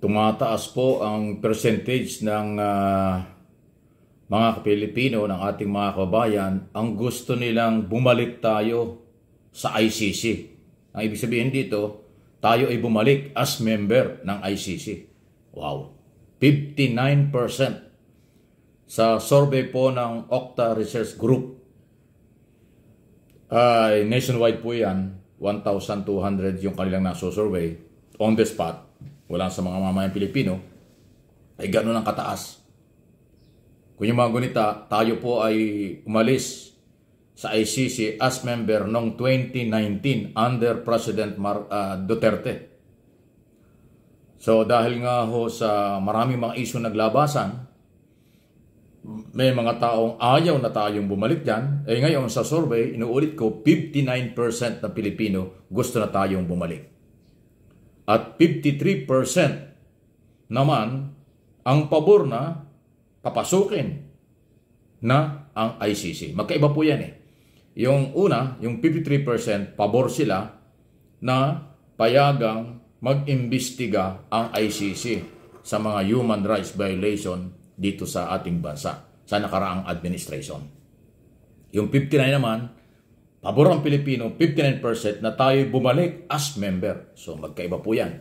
tumataas po ang percentage ng uh, mga Pilipino, ng ating mga kababayan, ang gusto nilang bumalik tayo sa ICC. Ang ibig sabihin dito, tayo ay bumalik as member ng ICC. Wow! 59% sa survey po ng Okta Research Group. Ay, uh, nationwide po yan. 1,200 yung kanilang nasusurvey on the spot wala sa mga mamayang Pilipino, ay ganun ang kataas. Kung yung mga gunita, tayo po ay umalis sa ICC as member noong 2019 under President Mar uh, Duterte. So dahil nga ho sa maraming mga isyu naglabasan, may mga taong ayaw na tayong bumalik dyan. Eh ngayon sa survey, inuulit ko, 59% na Pilipino gusto na tayong bumalik at 53% naman ang pabor na papasukin na ang ICC. Magkaiba po yan eh. Yung una, yung 53% pabor sila na payagang mag-imbestiga ang ICC sa mga human rights violation dito sa ating bansa sa nakaraang administration. Yung 59 naman, Pabor ang Pilipino, 59% na tayo bumalik as member. So magkaiba po yan.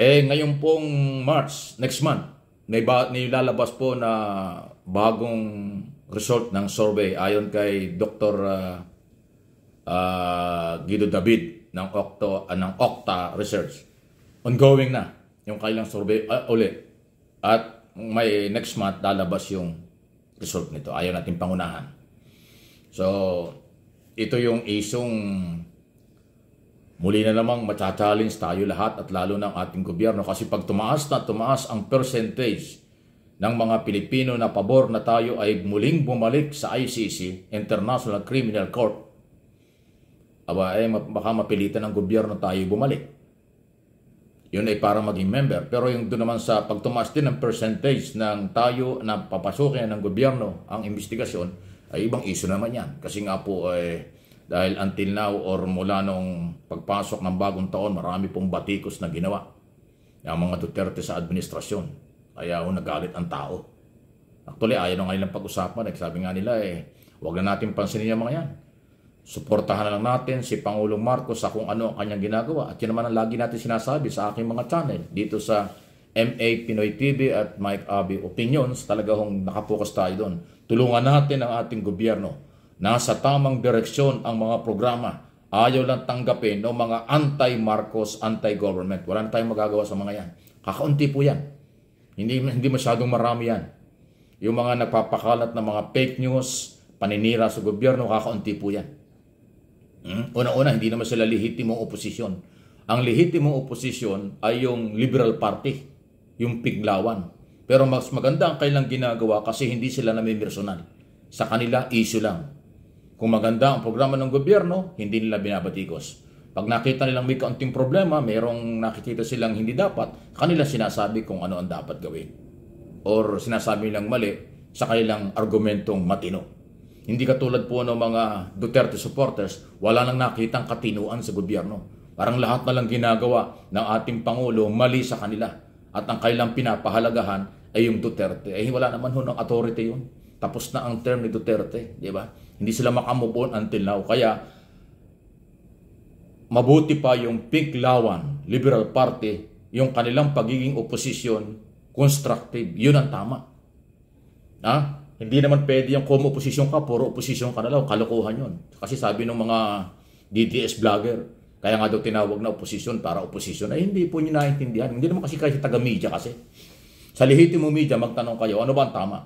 Eh ngayon pong March, next month, may, lalabas po na bagong result ng survey ayon kay Dr. Uh, ah, uh, ah, Guido David ng Octo uh, ng Octa Research. Ongoing na yung kailang survey uh, ulit. At may next month lalabas yung result nito. Ayaw natin pangunahan. So, ito yung isong muli na namang matachallenge tayo lahat at lalo ng ating gobyerno kasi pag tumaas na tumaas ang percentage ng mga Pilipino na pabor na tayo ay muling bumalik sa ICC, International Criminal Court, aba eh, ay baka mapilitan ng gobyerno tayo bumalik. Yun ay para maging member. Pero yung doon naman sa pagtumaas din ng percentage ng tayo na papasukin ng gobyerno ang investigasyon, ay ibang iso naman yan. Kasi nga po eh, dahil until now or mula nung pagpasok ng bagong taon, marami pong batikos na ginawa ng mga Duterte sa administrasyon. Kaya ho nagalit ang tao. Actually, ayaw na ngayon pag-usapan. Nagsabi eh, nga nila eh, huwag na natin pansinin yung mga yan. Suportahan na lang natin si Pangulong Marcos sa kung ano ang kanyang ginagawa. At yun naman ang lagi natin sinasabi sa aking mga channel dito sa MA Pinoy TV at Mike Abi Opinions, talaga hong nakapokus tayo doon. Tulungan natin ang ating gobyerno. Nasa tamang direksyon ang mga programa. Ayaw lang tanggapin ng mga anti-Marcos, anti-government. Wala tayong magagawa sa mga yan. Kakaunti po yan. Hindi, hindi masyadong marami yan. Yung mga nagpapakalat ng mga fake news, paninira sa gobyerno, kakaunti po yan. Hmm? Una-una, hindi naman sila lehitimong oposisyon. Ang lehitimong oposisyon ay yung Liberal Party yung piglawan. Pero mas maganda ang kailang ginagawa kasi hindi sila namimersonal. Sa kanila, issue lang. Kung maganda ang programa ng gobyerno, hindi nila binabatikos. Pag nakita nilang may kaunting problema, mayroong nakikita silang hindi dapat, kanila sinasabi kung ano ang dapat gawin. Or sinasabi nilang mali sa kanilang argumentong matino. Hindi katulad po ng mga Duterte supporters, wala nang nakitang katinuan sa gobyerno. Parang lahat na lang ginagawa ng ating Pangulo mali sa kanila at ang kailang pinapahalagahan ay yung Duterte. Eh wala naman ho ng authority yun. Tapos na ang term ni Duterte, di ba? Hindi sila makamove on until now. Kaya mabuti pa yung Pink Lawan Liberal Party, yung kanilang pagiging opposition, constructive, yun ang tama. Ha? Hindi naman pwede yung kung opposition ka, puro opposition ka na lang, kalokohan yun. Kasi sabi ng mga DDS vlogger, kaya nga daw tinawag na oposisyon para oposisyon. Ay eh, hindi po niyo naintindihan. Hindi naman kasi kayo taga-media kasi. Sa mo media, magtanong kayo, ano ba ang tama?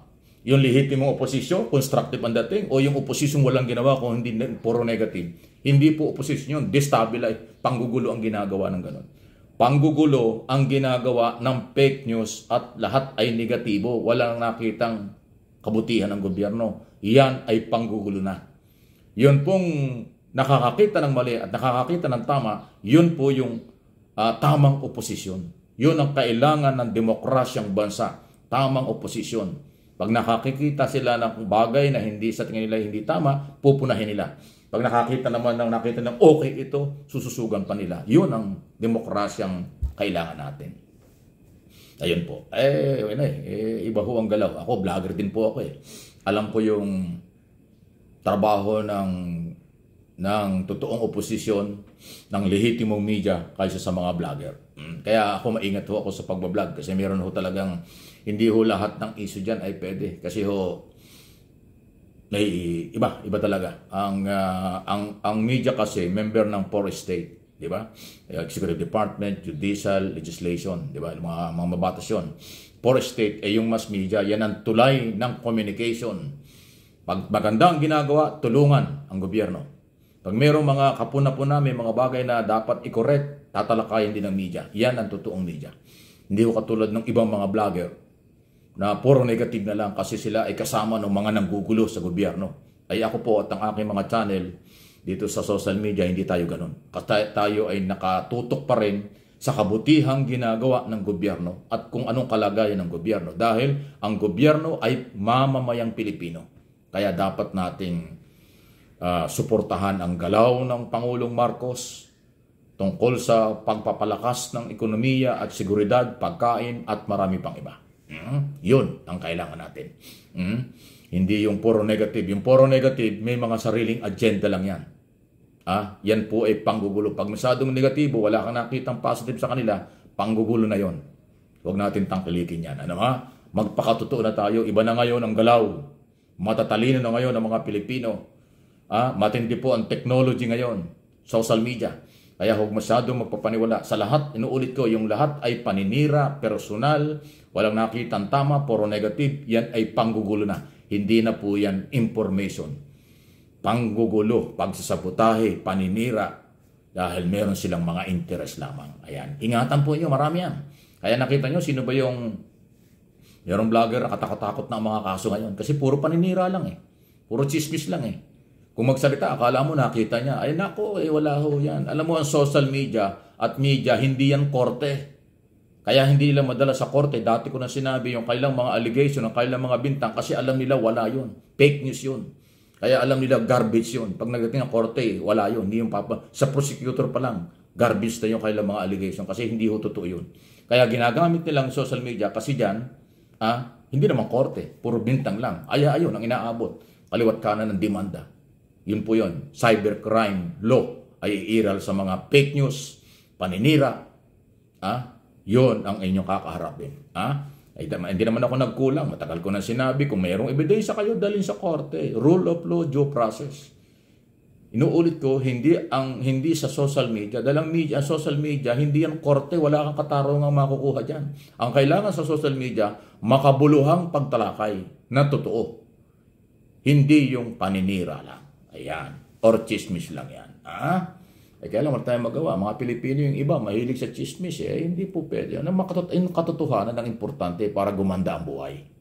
Yung lehitimong oposisyon, constructive ang dating, o yung oposisyon walang ginawa kung hindi puro negative. Hindi po oposisyon yun, destabilize, panggugulo ang ginagawa ng ganun. Panggugulo ang ginagawa ng fake news at lahat ay negatibo. Walang nakitang kabutihan ng gobyerno. Yan ay panggugulo na. Yun pong nakakakita ng mali at nakakakita ng tama, yun po yung uh, tamang oposisyon. Yun ang kailangan ng demokrasyang bansa, tamang oposisyon. Pag nakakikita sila ng bagay na hindi sa tingin nila hindi tama, pupunahin nila. Pag nakakita naman ng nakita ng okay ito, sususugan pa nila. Yun ang demokrasyang kailangan natin. Ayun po. Eh, yun eh, eh, iba ho ang galaw. Ako, vlogger din po ako eh. Alam ko yung trabaho ng ng totoong oposisyon ng lehitimong media kaysa sa mga vlogger. Mm. Kaya ako maingat ho ako sa pagbablog kasi meron ho talagang hindi ho lahat ng issue dyan ay pwede kasi ho may iba, iba talaga. Ang, uh, ang, ang media kasi member ng forest state, di ba? Eh, executive Department, Judicial, Legislation, di ba? Mga, mga mabatas yun. Forest state ay eh, yung mass media, yan ang tulay ng communication. Pag maganda ang ginagawa, tulungan ang gobyerno. Pag mayroong mga kapuna-puna, may mga bagay na dapat i-correct, tatalakayan din ng media. Yan ang totoong media. Hindi ko katulad ng ibang mga vlogger na puro negative na lang kasi sila ay kasama ng mga nanggugulo sa gobyerno. Ay ako po at ang aking mga channel dito sa social media, hindi tayo ganun. Kasi tayo ay nakatutok pa rin sa kabutihang ginagawa ng gobyerno at kung anong kalagayan ng gobyerno. Dahil ang gobyerno ay mamamayang Pilipino. Kaya dapat nating uh, suportahan ang galaw ng Pangulong Marcos tungkol sa pagpapalakas ng ekonomiya at seguridad, pagkain at marami pang iba. Mm, yun ang kailangan natin. Mm, hindi yung puro negative. Yung puro negative, may mga sariling agenda lang yan. Ah, yan po ay panggugulo. Pag masyadong negatibo, wala kang nakitang positive sa kanila, panggugulo na yon. Huwag natin tangkilikin yan. Ano ha? Magpakatotoo na tayo. Iba na ngayon ang galaw. Matatalino na ngayon ang mga Pilipino Ah, matindi po ang technology ngayon, social media. Kaya huwag masyadong magpapaniwala. Sa lahat, inuulit ko, yung lahat ay paninira, personal, walang nakitang tama, puro negative, yan ay panggugulo na. Hindi na po yan information. Panggugulo, pagsasabotahe, paninira, dahil meron silang mga interest lamang. Ayan, ingatan po nyo, marami yan. Kaya nakita nyo, sino ba yung Merong vlogger, nakatakatakot na ang mga kaso ngayon. Kasi puro paninira lang eh. Puro chismis lang eh. Kung magsalita, akala mo nakita niya. Ay nako, eh wala ho yan. Alam mo, ang social media at media, hindi yan korte. Kaya hindi nila madala sa korte. Dati ko na sinabi yung kailang mga allegation, ang kailang mga bintang, kasi alam nila wala yun. Fake news yun. Kaya alam nila garbage yun. Pag nagdating ng korte, wala yun. Hindi yung papa. Sa prosecutor pa lang, garbage na yung kailang mga allegation kasi hindi ho totoo yun. Kaya ginagamit nilang social media kasi dyan, ah, hindi naman korte, puro bintang lang. Aya ayon ang inaabot, kaliwat kanan ng demanda. Yun po yun. Cybercrime law ay iiral sa mga fake news, paninira. Ah, yun ang inyong kakaharapin. Ah, ay, hindi naman ako nagkulang. Matagal ko na sinabi, kung mayroong ebidensya kayo, dalhin sa korte. Rule of law, due process. Inuulit ko, hindi ang hindi sa social media. Dahil ang media, social media, hindi yan korte. Wala kang katarungang makukuha dyan. Ang kailangan sa social media, makabuluhang pagtalakay na totoo. Hindi yung paninira lang. Ayan. Or chismis lang yan. Ha? Eh, kaya lang, wala tayong magawa. Mga Pilipino yung iba, mahilig sa chismis eh. Hindi po pwede. Ano, makatut- yung katotohanan ang importante para gumanda ang buhay.